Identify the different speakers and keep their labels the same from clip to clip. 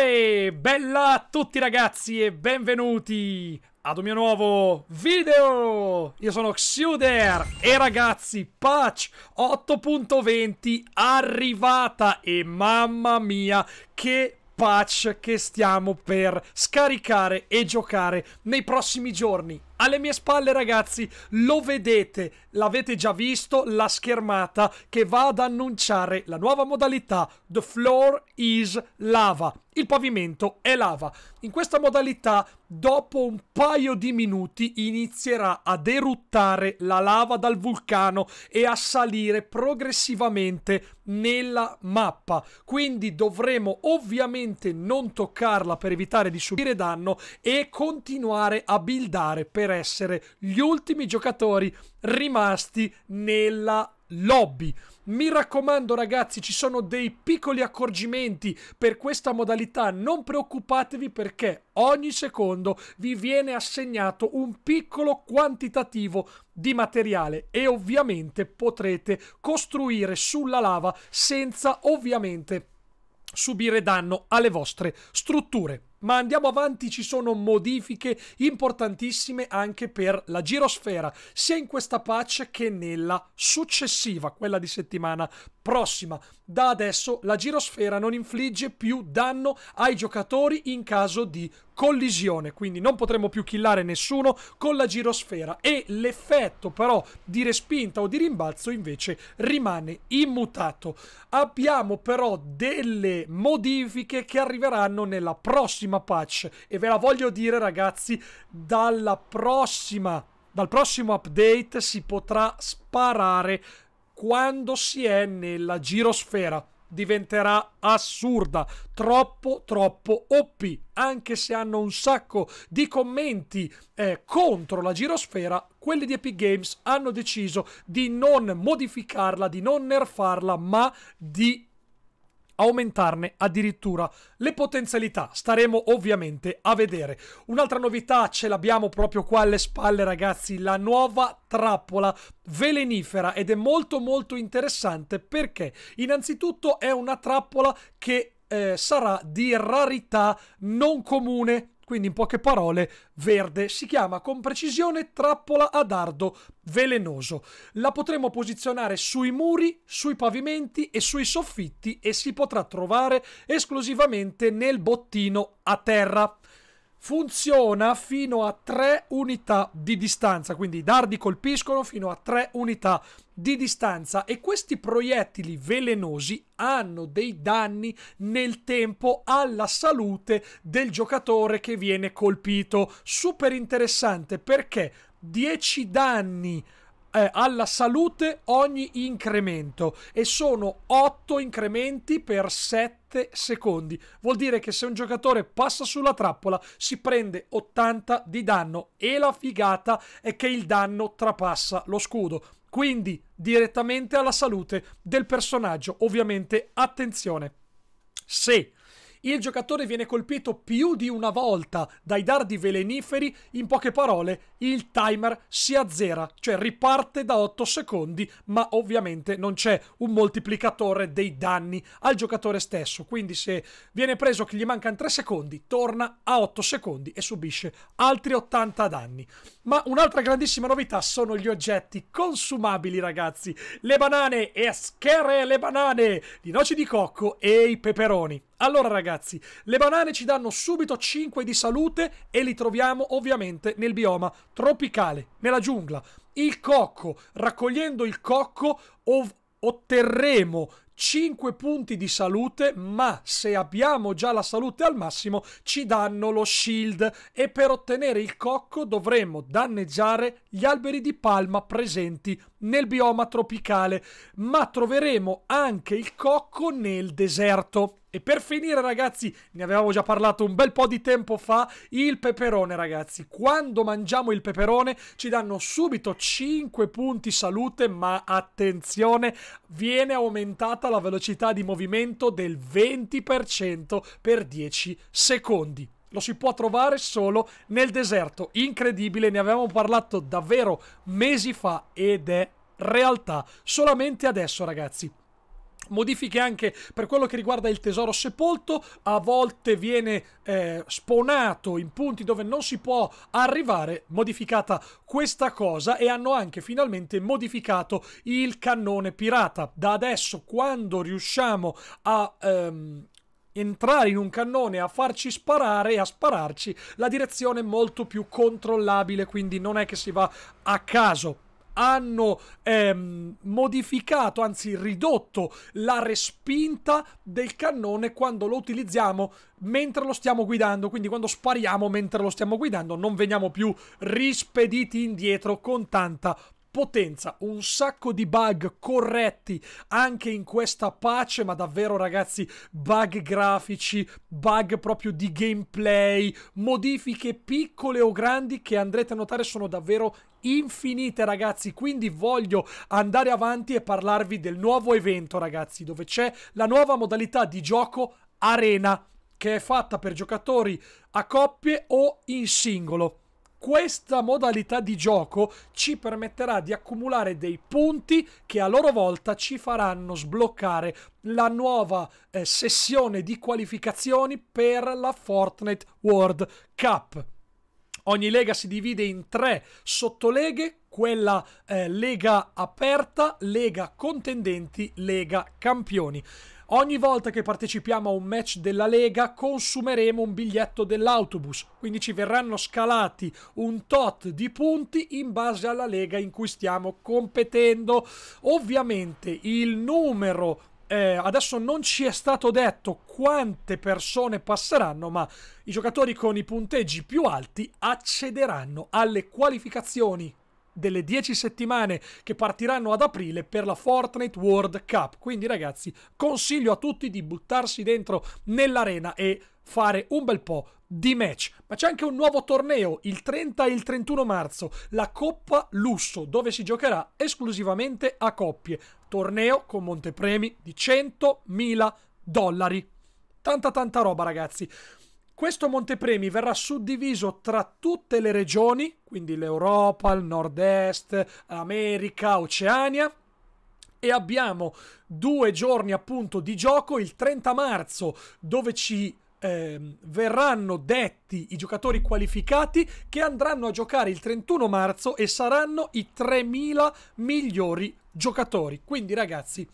Speaker 1: Uè, bella a tutti ragazzi e benvenuti ad un mio nuovo video! Io sono Xuder e ragazzi, patch 8.20 arrivata e mamma mia che patch che stiamo per scaricare e giocare nei prossimi giorni. Alle mie spalle ragazzi lo vedete, l'avete già visto, la schermata che va ad annunciare la nuova modalità The Floor is Lava il pavimento è lava. In questa modalità, dopo un paio di minuti, inizierà a deruttare la lava dal vulcano e a salire progressivamente nella mappa. Quindi dovremo ovviamente non toccarla per evitare di subire danno e continuare a buildare per essere gli ultimi giocatori rimasti nella lobby. Mi raccomando ragazzi, ci sono dei piccoli accorgimenti per questa modalità, non preoccupatevi perché ogni secondo vi viene assegnato un piccolo quantitativo di materiale e ovviamente potrete costruire sulla lava senza ovviamente subire danno alle vostre strutture. Ma andiamo avanti, ci sono modifiche importantissime anche per la girosfera, sia in questa patch che nella successiva, quella di settimana prossima. Da adesso la girosfera non infligge più danno ai giocatori in caso di collisione, quindi non potremo più killare nessuno con la girosfera e l'effetto però di respinta o di rimbalzo invece rimane immutato. Abbiamo però delle modifiche che arriveranno nella prossima patch e ve la voglio dire ragazzi dalla prossima dal prossimo update si potrà sparare quando si è nella girosfera diventerà assurda, troppo troppo OP, anche se hanno un sacco di commenti eh, contro la girosfera, quelli di Epic Games hanno deciso di non modificarla, di non nerfarla, ma di aumentarne addirittura le potenzialità. Staremo ovviamente a vedere. Un'altra novità ce l'abbiamo proprio qua alle spalle, ragazzi, la nuova trappola velenifera ed è molto molto interessante perché innanzitutto è una trappola che eh, sarà di rarità non comune quindi in poche parole, verde si chiama con precisione trappola a dardo velenoso. La potremo posizionare sui muri, sui pavimenti e sui soffitti e si potrà trovare esclusivamente nel bottino a terra funziona fino a 3 unità di distanza, quindi i dardi colpiscono fino a 3 unità di distanza e questi proiettili velenosi hanno dei danni nel tempo alla salute del giocatore che viene colpito. Super interessante perché 10 danni eh, alla salute ogni incremento e sono 8 incrementi per 7 secondi. Vuol dire che se un giocatore passa sulla trappola si prende 80 di danno e la figata è che il danno trapassa lo scudo. Quindi direttamente alla salute del personaggio. Ovviamente attenzione. Se il giocatore viene colpito più di una volta dai dardi veleniferi, in poche parole il timer si azzera, cioè riparte da 8 secondi, ma ovviamente non c'è un moltiplicatore dei danni al giocatore stesso, quindi se viene preso che gli mancano 3 secondi, torna a 8 secondi e subisce altri 80 danni. Ma un'altra grandissima novità sono gli oggetti consumabili, ragazzi. Le banane e schere le banane, i noci di cocco e i peperoni. Allora ragazzi, le banane ci danno subito 5 di salute e li troviamo ovviamente nel bioma tropicale, nella giungla. Il cocco, raccogliendo il cocco otterremo 5 punti di salute, ma se abbiamo già la salute al massimo ci danno lo shield e per ottenere il cocco dovremmo danneggiare gli alberi di palma presenti nel bioma tropicale, ma troveremo anche il cocco nel deserto. E per finire ragazzi, ne avevamo già parlato un bel po' di tempo fa, il peperone ragazzi. Quando mangiamo il peperone ci danno subito 5 punti salute, ma attenzione, viene aumentata aumentata la velocità di movimento del 20% per 10 secondi. Lo si può trovare solo nel deserto, incredibile, ne avevamo parlato davvero mesi fa ed è realtà solamente adesso ragazzi. Modifiche anche per quello che riguarda il tesoro sepolto, a volte viene eh, sponato in punti dove non si può arrivare, modificata questa cosa e hanno anche finalmente modificato il cannone pirata. Da adesso quando riusciamo a... Ehm, entrare in un cannone a farci sparare e a spararci la direzione è molto più controllabile quindi non è che si va a caso hanno ehm, modificato, anzi ridotto la respinta del cannone quando lo utilizziamo mentre lo stiamo guidando, quindi quando spariamo mentre lo stiamo guidando non veniamo più rispediti indietro con tanta potenza, un sacco di bug corretti anche in questa pace, ma davvero ragazzi, bug grafici, bug proprio di gameplay, modifiche piccole o grandi che andrete a notare sono davvero infinite ragazzi quindi voglio andare avanti e parlarvi del nuovo evento ragazzi dove c'è la nuova modalità di gioco arena che è fatta per giocatori a coppie o in singolo questa modalità di gioco ci permetterà di accumulare dei punti che a loro volta ci faranno sbloccare la nuova eh, sessione di qualificazioni per la Fortnite World Cup. Ogni lega si divide in tre sottoleghe, quella eh, lega aperta, lega contendenti, lega campioni. Ogni volta che partecipiamo a un match della Lega consumeremo un biglietto dell'autobus, quindi ci verranno scalati un tot di punti in base alla Lega in cui stiamo competendo. Ovviamente il numero eh, adesso non ci è stato detto quante persone passeranno, ma i giocatori con i punteggi più alti accederanno alle qualificazioni delle 10 settimane che partiranno ad aprile per la Fortnite World Cup. Quindi ragazzi, consiglio a tutti di buttarsi dentro nell'arena e fare un bel po' di match. Ma c'è anche un nuovo torneo il 30 e il 31 marzo, la Coppa Lusso, dove si giocherà esclusivamente a coppie. Torneo con montepremi di 100.000 dollari. Tanta tanta roba ragazzi. Questo montepremi verrà suddiviso tra tutte le regioni, quindi l'Europa, il Nord-Est, America, Oceania, e abbiamo due giorni appunto di gioco, il 30 marzo, dove ci eh, verranno detti i giocatori qualificati che andranno a giocare il 31 marzo e saranno i 3.000 migliori giocatori. Quindi ragazzi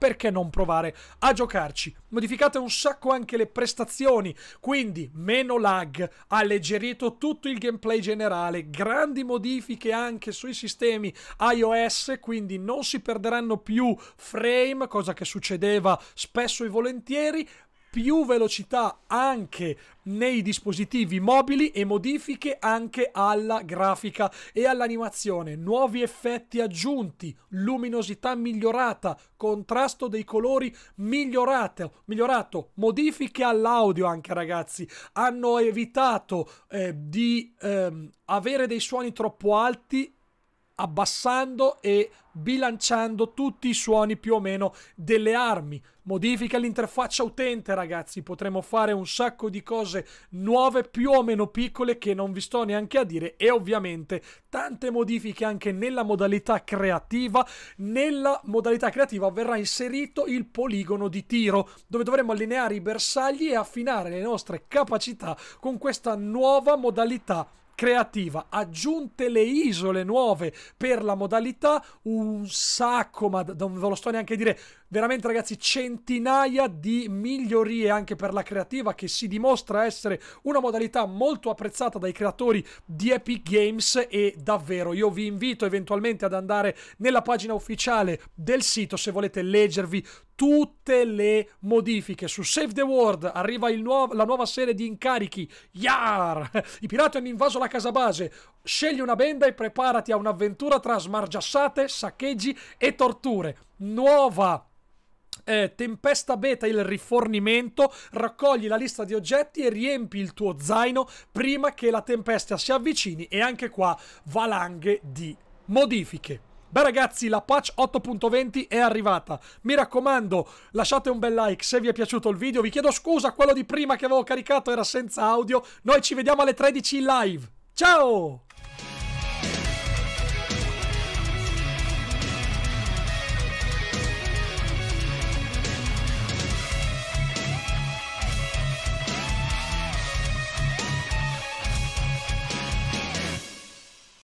Speaker 1: perché non provare a giocarci? Modificate un sacco anche le prestazioni, quindi meno lag, alleggerito tutto il gameplay generale, grandi modifiche anche sui sistemi iOS, quindi non si perderanno più frame, cosa che succedeva spesso e volentieri, più velocità anche nei dispositivi mobili e modifiche anche alla grafica e all'animazione, nuovi effetti aggiunti, luminosità migliorata, contrasto dei colori migliorato, migliorato modifiche all'audio anche ragazzi, hanno evitato eh, di ehm, avere dei suoni troppo alti abbassando e bilanciando tutti i suoni più o meno delle armi. Modifica l'interfaccia utente, ragazzi, potremo fare un sacco di cose nuove più o meno piccole che non vi sto neanche a dire e ovviamente tante modifiche anche nella modalità creativa. Nella modalità creativa verrà inserito il poligono di tiro, dove dovremo allineare i bersagli e affinare le nostre capacità con questa nuova modalità creativa, aggiunte le isole nuove per la modalità, un sacco, ma non ve lo sto neanche a dire, veramente ragazzi centinaia di migliorie anche per la creativa che si dimostra essere una modalità molto apprezzata dai creatori di Epic Games e davvero io vi invito eventualmente ad andare nella pagina ufficiale del sito se volete leggervi tutte le modifiche. Su Save the World arriva nuovo, la nuova serie di incarichi. Yar! I pirati hanno invaso la casa base. Scegli una benda e preparati a un'avventura tra smargiassate, saccheggi e torture. Nuova eh, Tempesta Beta il rifornimento, raccogli la lista di oggetti e riempi il tuo zaino prima che la tempesta si avvicini e anche qua valanghe di modifiche. Beh ragazzi, la patch 8.20 è arrivata. Mi raccomando, lasciate un bel like se vi è piaciuto il video. Vi chiedo scusa, quello di prima che avevo caricato era senza audio. Noi ci vediamo alle 13 in live. Ciao!